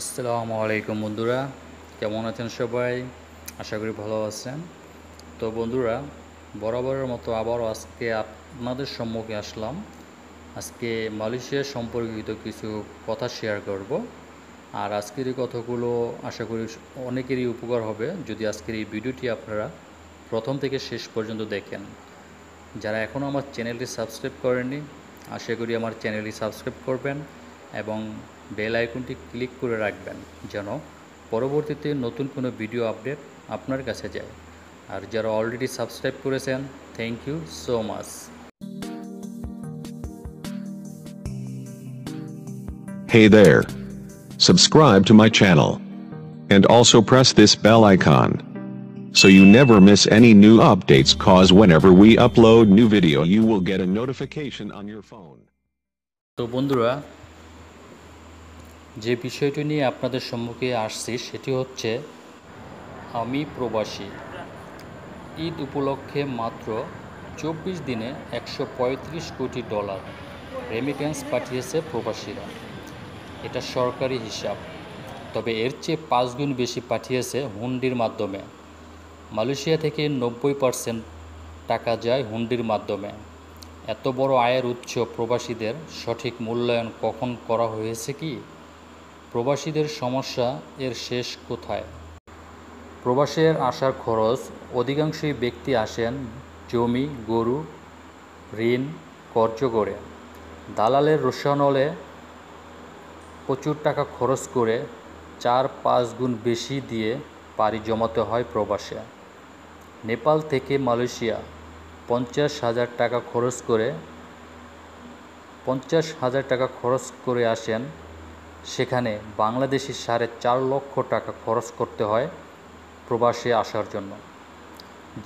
আসসালামু আলাইকুম বন্ধুরা কেমন আছেন সবাই আশা করি ভালো আছেন তো বন্ধুরা বরাবরের মতো আবারও আজকে আপনাদের সম্মুখে আসলাম আজকে মালয়েশিয়া সম্পর্কিত কিছু কথা শেয়ার করব আর আজকের এই কথাগুলো আশা করি অনেকেরই উপকার হবে যদি আজকের এই ভিডিওটি আপনারা প্রথম থেকে শেষ পর্যন্ত দেখেন যারা এখনও আমার চ্যানেলটি সাবস্ক্রাইব করেননি আশা করি আমার চ্যানেলটি সাবস্ক্রাইব করবেন এবং বেল আইকনটি ক্লিক করে রাখবেন যেন পরবর্তীতে নতুন কোনো ভিডিও আপডেট আপনার কাছে যায় আর যারা অলরেডি সাবস্ক্রাইব করেছেন thank you so much Hey there. Subscribe to my channel. And also press this bell icon. So you never miss any new updates cause whenever we upload new video you will get a notification on your phone. তো বন্ধুরা যে বিষয়টি নিয়ে আপনাদের সম্মুখে আসছি সেটি হচ্ছে আমি প্রবাসী ঈদ উপলক্ষে মাত্র চব্বিশ দিনে একশো কোটি ডলার রেমিটেন্স পাঠিয়েছে প্রবাসীরা এটা সরকারি হিসাব তবে এর চেয়ে পাঁচগুণ বেশি পাঠিয়েছে হুন্ডির মাধ্যমে মালয়েশিয়া থেকে নব্বই পার্সেন্ট টাকা যায় হুন্ডির মাধ্যমে এত বড় আয়ের উৎস প্রবাসীদের সঠিক মূল্যায়ন কখন করা হয়েছে কি প্রবাসীদের সমস্যা এর শেষ কোথায় প্রবাসের আসার খরচ অধিকাংশই ব্যক্তি আসেন জমি গরু ঋণ কর্য করে দালালের রোশনলে প্রচুর টাকা খরচ করে চার পাঁচ গুণ বেশি দিয়ে পাড়ি জমাতে হয় প্রবাসে নেপাল থেকে মালয়েশিয়া পঞ্চাশ হাজার টাকা খরচ করে পঞ্চাশ হাজার টাকা খরচ করে আসেন সেখানে বাংলাদেশি সাড়ে চার লক্ষ টাকা খরচ করতে হয় প্রবাসে আসার জন্য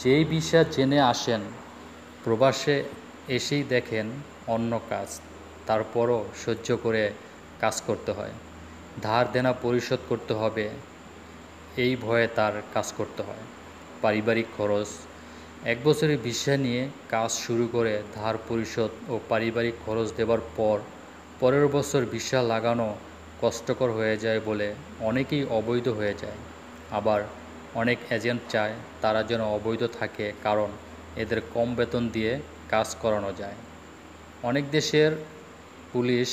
যেই বিষয় জেনে আসেন প্রবাসে এসেই দেখেন অন্য কাজ তারপরও সহ্য করে কাজ করতে হয় ধার দেনা পরিশোধ করতে হবে এই ভয়ে তার কাজ করতে হয় পারিবারিক খরচ এক বছরের ভিসা নিয়ে কাজ শুরু করে ধার পরিশোধ ও পারিবারিক খরচ দেবার পর পরের বছর ভিসা লাগানো কষ্টকর হয়ে যায় বলে অনেকেই অবৈধ হয়ে যায় আবার অনেক এজেন্ট চায় তারা যেন অবৈধ থাকে কারণ এদের কম বেতন দিয়ে কাজ করানো যায় অনেক দেশের পুলিশ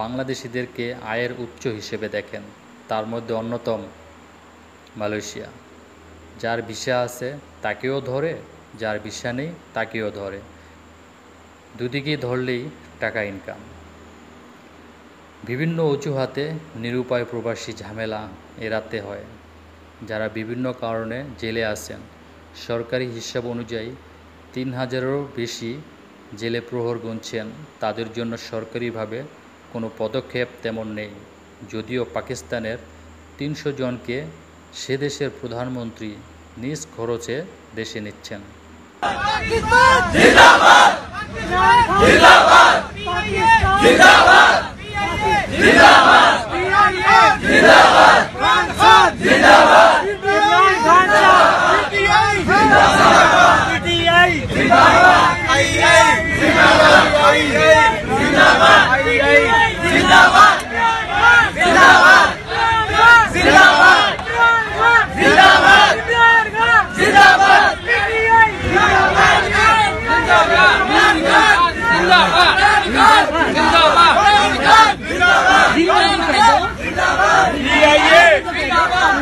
বাংলাদেশিদেরকে আয়ের উচ্চ হিসেবে দেখেন তার মধ্যে অন্যতম মালয়েশিয়া যার ভিসা আছে তাকেও ধরে যার ভিসা নেই তাকেও ধরে দুদিকেই ধরলেই টাকা ইনকাম বিভিন্ন অজুহাতে নিরুপায় প্রবাসী ঝামেলা এড়াতে হয় যারা বিভিন্ন কারণে জেলে আছেন সরকারি হিসাব অনুযায়ী তিন হাজারেরও বেশি জেলে প্রহর গুনছেন তাদের জন্য সরকারিভাবে কোনো পদক্ষেপ তেমন নেই যদিও পাকিস্তানের তিনশো জনকে সে দেশের প্রধানমন্ত্রী নিজ খরচে দেশে নিচ্ছেন জিন্দাবাদ জিন্দাবাদ জিন্দাবাদ जिंदाबाद जिंदाबाद जिंदाबाद Go! Go!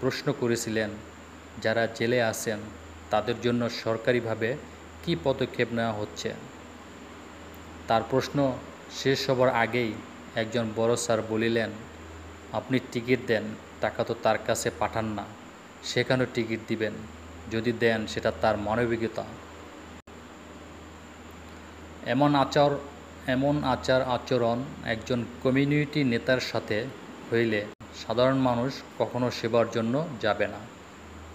প্রশ্ন করেছিলেন যারা জেলে আছেন তাদের জন্য সরকারিভাবে কি পদক্ষেপ নেওয়া হচ্ছে তার প্রশ্ন শেষ হবার আগেই একজন বড় স্যার বলিলেন আপনি টিকিট দেন টাকা তো তার কাছে পাঠান না সেখানেও টিকিট দিবেন যদি দেন সেটা তার মানবিকতা এমন আচার এমন আচার আচরণ একজন কমিউনিটি নেতার সাথে হইলে সাধারণ মানুষ কখনো সেবার জন্য যাবে না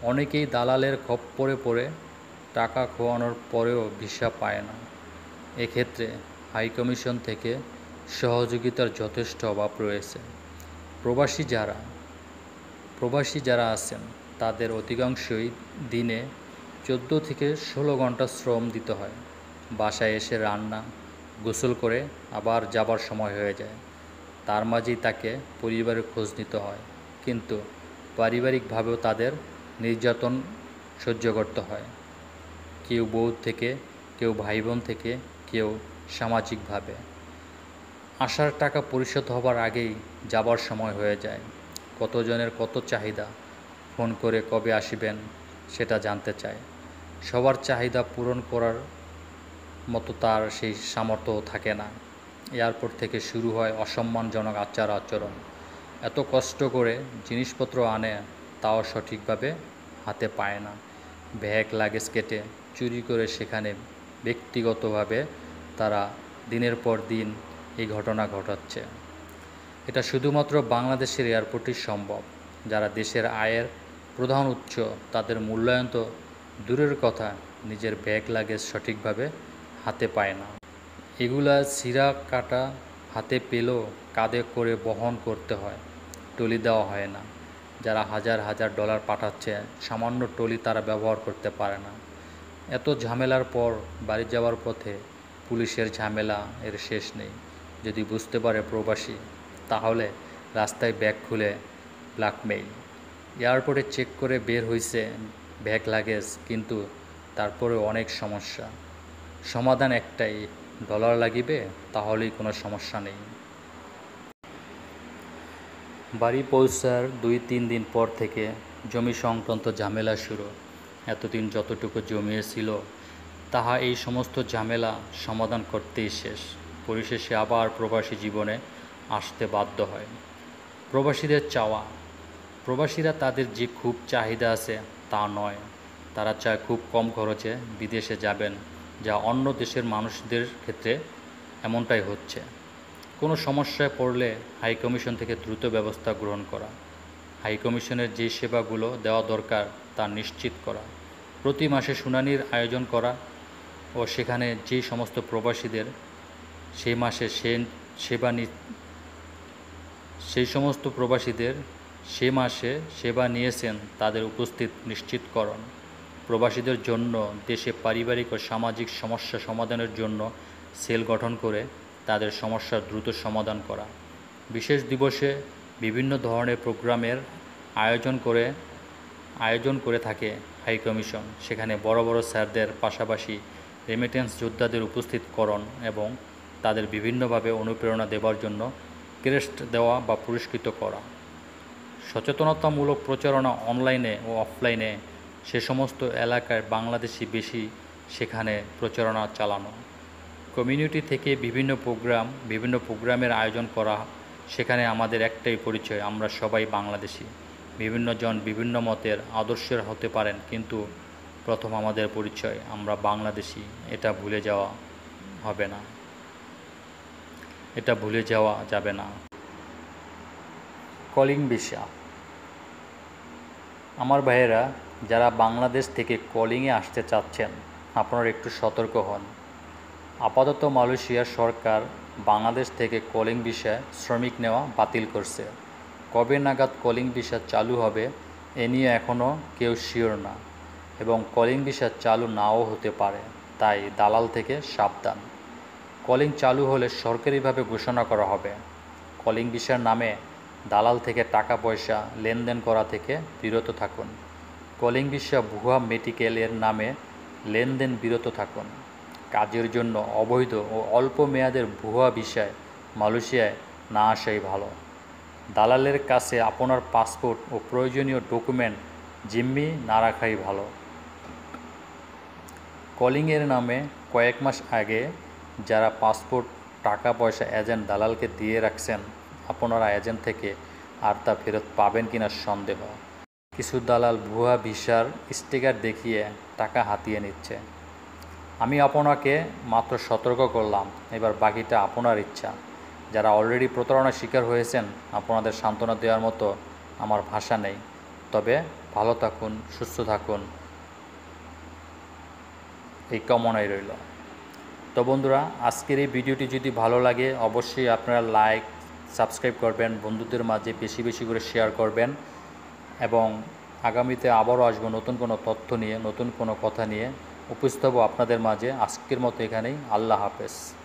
অনেকেই দালালের খপ্পরে পড়ে টাকা খোয়ানোর পরেও ভিসা পায় না এক্ষেত্রে হাইকমিশন থেকে সহযোগিতার যথেষ্ট অভাব রয়েছে প্রবাসী যারা প্রবাসী যারা আছেন তাদের অধিকাংশই দিনে চোদ্দো থেকে ষোলো ঘন্টা শ্রম দিতে হয় বাসায় এসে রান্না গোসল করে আবার যাবার সময় হয়ে যায় তার মাঝেই তাকে পরিবারের খোঁজ নিতে হয় কিন্তু পারিবারিকভাবেও তাদের নির্যাতন সহ্য করতে হয় কেউ বউ থেকে কেউ ভাই বোন থেকে কেউ সামাজিকভাবে আসার টাকা পরিশোধ হবার আগেই যাবার সময় হয়ে যায় কতজনের কত চাহিদা ফোন করে কবে আসিবেন সেটা জানতে চায় সবার চাহিদা পূরণ করার মতো তার সেই সামর্থ্য থাকে না এয়ারপোর্ট থেকে শুরু হয় অসম্মানজনক আচার আচরণ এত কষ্ট করে জিনিসপত্র আনে তাও সঠিকভাবে হাতে পায় না ব্যাগ লাগেজ কেটে চুরি করে সেখানে ব্যক্তিগতভাবে তারা দিনের পর দিন এই ঘটনা ঘটাচ্ছে এটা শুধুমাত্র বাংলাদেশের এয়ারপোর্টই সম্ভব যারা দেশের আয়ের প্রধান উৎস তাদের মূল্যায়ন তো দূরের কথা নিজের ব্যাগ লাগেজ সঠিকভাবে হাতে পায় না এগুলা শিরা কাটা হাতে পেলেও কাঁধে করে বহন করতে হয় টলি দেওয়া হয় না যারা হাজার হাজার ডলার পাঠাচ্ছে সামান্য টলি তারা ব্যবহার করতে পারে না এত ঝামেলার পর বাড়ি যাওয়ার পথে পুলিশের ঝামেলা এর শেষ নেই যদি বুঝতে পারে প্রবাসী তাহলে রাস্তায় ব্যাগ খুলে ব্ল্যাকমেইল এয়ারপোর্টে চেক করে বের হয়েছে ব্যাগ লাগেজ কিন্তু তারপরে অনেক সমস্যা সমাধান একটাই ডলার লাগিবে তাহলেই কোনো সমস্যা নেই বাড়ি পৌঁছার দুই তিন দিন পর থেকে জমি সংক্রান্ত ঝামেলা শুরু এতদিন যতটুকু ছিল তাহা এই সমস্ত ঝামেলা সমাধান করতেই শেষ পরিশেষে আবার প্রবাসী জীবনে আসতে বাধ্য হয় প্রবাসীদের চাওয়া প্রবাসীরা তাদের যে খুব চাহিদা আছে তা নয় তারা চায় খুব কম খরচে বিদেশে যাবেন যা অন্য দেশের মানুষদের ক্ষেত্রে এমনটাই হচ্ছে কোনো সমস্যায় পড়লে হাইকমিশন থেকে দ্রুত ব্যবস্থা গ্রহণ করা হাইকমিশনের যে সেবাগুলো দেওয়া দরকার তা নিশ্চিত করা প্রতি মাসে শুনানির আয়োজন করা ও সেখানে যে সমস্ত প্রবাসীদের সেই মাসে সে সেবা নি সেই সমস্ত প্রবাসীদের সে মাসে সেবা নিয়েছেন তাদের উপস্থিত নিশ্চিতকরণ প্রবাসীদের জন্য দেশে পারিবারিক ও সামাজিক সমস্যা সমাধানের জন্য সেল গঠন করে তাদের সমস্যার দ্রুত সমাধান করা বিশেষ দিবসে বিভিন্ন ধরনের প্রোগ্রামের আয়োজন করে আয়োজন করে থাকে হাই কমিশন সেখানে বড় বড় স্যারদের পাশাপাশি রেমিটেন্স যোদ্ধাদের উপস্থিতকরণ এবং তাদের বিভিন্নভাবে অনুপ্রেরণা দেওয়ার জন্য ক্রেস্ট দেওয়া বা পুরস্কৃত করা সচেতনতামূলক প্রচারণা অনলাইনে ও অফলাইনে সে সমস্ত এলাকায় বাংলাদেশি বেশি সেখানে প্রচারণা চালানো কমিউনিটি থেকে বিভিন্ন প্রোগ্রাম বিভিন্ন প্রোগ্রামের আয়োজন করা সেখানে আমাদের একটাই পরিচয় আমরা সবাই বাংলাদেশি বিভিন্ন জন বিভিন্ন মতের আদর্শের হতে পারেন কিন্তু প্রথম আমাদের পরিচয় আমরা বাংলাদেশি এটা ভুলে যাওয়া হবে না এটা ভুলে যাওয়া যাবে না কলিং বিশা আমার ভাইয়েরা যারা বাংলাদেশ থেকে কলিংয়ে আসতে চাচ্ছেন আপনারা একটু সতর্ক হন আপাতত মালয়েশিয়ার সরকার বাংলাদেশ থেকে কলিং বিষয়ে শ্রমিক নেওয়া বাতিল করছে কবে নাগাদ কলিং বিষয় চালু হবে এ নিয়ে এখনও কেউ শিওর না এবং কলিং বিষয় চালু নাও হতে পারে তাই দালাল থেকে সাবধান কলিং চালু হলে সরকারিভাবে ঘোষণা করা হবে কলিং বিষয়ের নামে দালাল থেকে টাকা পয়সা লেনদেন করা থেকে বিরত থাকুন কলিং বিশ্বা ভুয়া মেডিকেলের নামে লেনদেন বিরত থাকুন কাজের জন্য অবৈধ ও অল্প মেয়াদের ভুয়া বিষয় মালয়েশিয়ায় না আসাই ভালো দালালের কাছে আপনার পাসপোর্ট ও প্রয়োজনীয় ডকুমেন্ট জিম্মি না রাখাই ভালো কলিংয়ের নামে কয়েক মাস আগে যারা পাসপোর্ট টাকা পয়সা এজেন্ট দালালকে দিয়ে রাখছেন আপনারা এজেন্ট থেকে আর তা ফেরত পাবেন কিনা সন্দেহ কিছু দালাল ভুয়া ভিসার স্টিকার দেখিয়ে টাকা হাতিয়ে নিচ্ছে আমি আপনাকে মাত্র সতর্ক করলাম এবার বাকিটা আপনার ইচ্ছা যারা অলরেডি প্রতারণার শিকার হয়েছেন আপনাদের সান্ত্বনা দেওয়ার মতো আমার ভাষা নেই তবে ভালো থাকুন সুস্থ থাকুন এই কমনাই রইল তো বন্ধুরা আজকের এই ভিডিওটি যদি ভালো লাগে অবশ্যই আপনারা লাইক সাবস্ক্রাইব করবেন বন্ধুদের মাঝে বেশি বেশি করে শেয়ার করবেন এবং আগামীতে আবারও আসবো নতুন কোনো তথ্য নিয়ে নতুন কোনো কথা নিয়ে উপস্থিত হব আপনাদের মাঝে আজকের মতো এখানেই আল্লাহ হাফেজ